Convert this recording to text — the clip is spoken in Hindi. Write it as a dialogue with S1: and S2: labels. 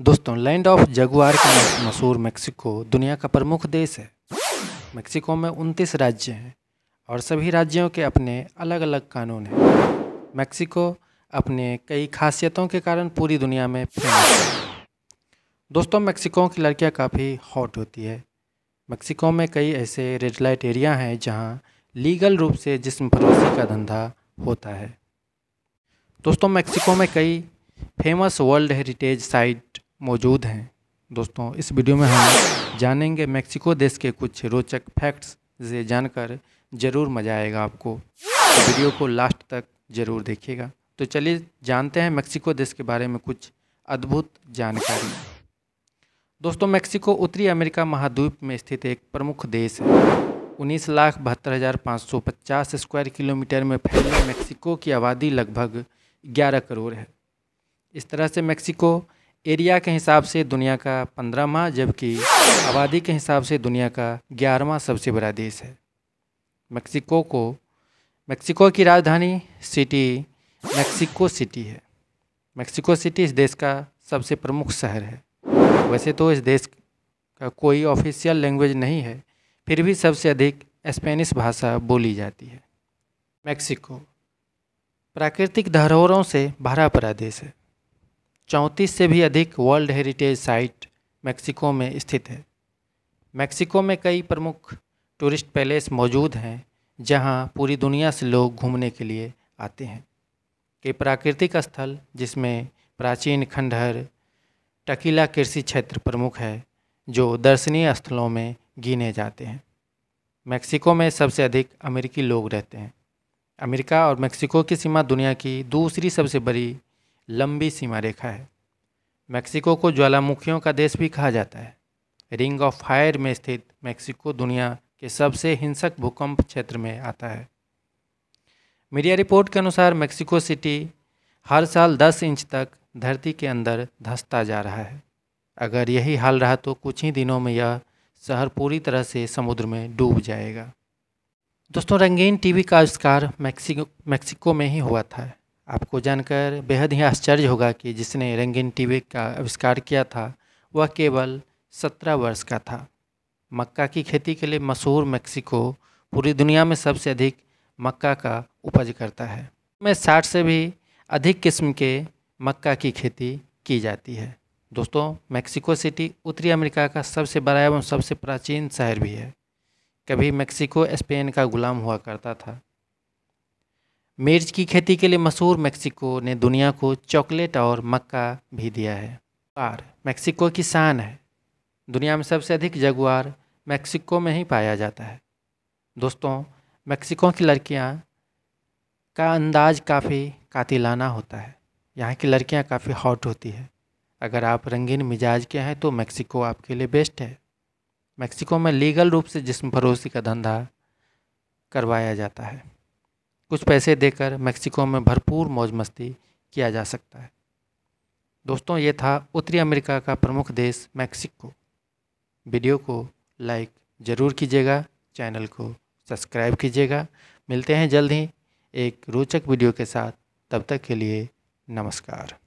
S1: दोस्तों लैंड ऑफ जगुआर के मशहूर मेक्सिको दुनिया का प्रमुख देश है मेक्सिको में उनतीस राज्य हैं और सभी राज्यों के अपने अलग अलग कानून हैं मेक्सिको अपने कई खासियतों के कारण पूरी दुनिया में फेमस है दोस्तों मेक्सिको की लड़कियां काफ़ी हॉट होती है मेक्सिको में कई ऐसे रेड लाइट एरिया हैं जहां लीगल रूप से जिसम फरोशी का धंधा होता है दोस्तों मेक्सिको में कई फेमस वर्ल्ड हेरिटेज साइट मौजूद हैं दोस्तों इस वीडियो में हम जानेंगे मेक्सिको देश के कुछ रोचक फैक्ट्स से जानकर ज़रूर मज़ा आएगा आपको तो वीडियो को लास्ट तक ज़रूर देखिएगा तो चलिए जानते हैं मेक्सिको देश के बारे में कुछ अद्भुत जानकारी दोस्तों मेक्सिको उत्तरी अमेरिका महाद्वीप में स्थित एक प्रमुख देश है उन्नीस लाख बहत्तर हज़ार पाँच सौ पचास स्क्वायर किलोमीटर में फैली मेक्सिको की आबादी लगभग ग्यारह करोड़ है इस तरह से मेक्सिको एरिया के हिसाब से दुनिया का पंद्रहवा जबकि आबादी के हिसाब से दुनिया का ग्यारहवा सबसे बड़ा देश है मेक्सिको को मेक्सिको की राजधानी सिटी मेक्सिको सिटी है मेक्सिको सिटी इस देश का सबसे प्रमुख शहर है वैसे तो इस देश का कोई ऑफिशियल लैंग्वेज नहीं है फिर भी सबसे अधिक स्पेनिश भाषा बोली जाती है मेक्सिको प्राकृतिक धरोहरों से भरा पड़ा देश है चौंतीस से भी अधिक वर्ल्ड हेरिटेज साइट मेक्सिको में स्थित है मेक्सिको में कई प्रमुख टूरिस्ट पैलेस मौजूद हैं जहां पूरी दुनिया से लोग घूमने के लिए आते हैं कई प्राकृतिक स्थल जिसमें प्राचीन खंडहर टकीला कृषि क्षेत्र प्रमुख है जो दर्शनीय स्थलों में गिने जाते हैं मेक्सिको में सबसे अधिक अमेरिकी लोग रहते हैं अमेरिका और मेक्सिको की सीमा दुनिया की दूसरी सबसे बड़ी लंबी सीमा रेखा है मैक्सिको को ज्वालामुखियों का देश भी कहा जाता है रिंग ऑफ फायर में स्थित मैक्सिको दुनिया के सबसे हिंसक भूकंप क्षेत्र में आता है मीडिया रिपोर्ट के अनुसार मैक्सिको सिटी हर साल 10 इंच तक धरती के अंदर धंसता जा रहा है अगर यही हाल रहा तो कुछ ही दिनों में यह शहर पूरी तरह से समुद्र में डूब जाएगा दोस्तों रंगीन टीवी का आविष्कार मैक्सिको मैक्सिको में ही हुआ था आपको जानकर बेहद ही आश्चर्य होगा कि जिसने रंगीन टीवी का आविष्कार किया था वह केवल सत्रह वर्ष का था मक्का की खेती के लिए मशहूर मेक्सिको पूरी दुनिया में सबसे अधिक मक्का का उपज करता है में साठ से भी अधिक किस्म के मक्का की खेती की जाती है दोस्तों मेक्सिको सिटी उत्तरी अमेरिका का सबसे बड़ा एवं सबसे प्राचीन शहर भी है कभी मेक्सिको स्पेन का गुलाम हुआ करता था मिर्च की खेती के लिए मशहूर मेक्सिको ने दुनिया को चॉकलेट और मक्का भी दिया है जगुआर मैक्सिको की शान है दुनिया में सबसे अधिक जगुआर मैक्सिको में ही पाया जाता है दोस्तों मैक्सिको की लड़कियाँ का अंदाज काफ़ी कातिलाना होता है यहाँ की लड़कियाँ काफ़ी हॉट होती है अगर आप रंगीन मिजाज के हैं तो मैक्सिको आपके लिए बेस्ट है मैक्सिको में लीगल रूप से जिसम फरोशी का धंधा करवाया जाता है कुछ पैसे देकर मेक्सिको में भरपूर मौज मस्ती किया जा सकता है दोस्तों ये था उत्तरी अमेरिका का प्रमुख देश मैक्सिको वीडियो को लाइक ज़रूर कीजिएगा चैनल को सब्सक्राइब कीजिएगा मिलते हैं जल्द ही एक रोचक वीडियो के साथ तब तक के लिए नमस्कार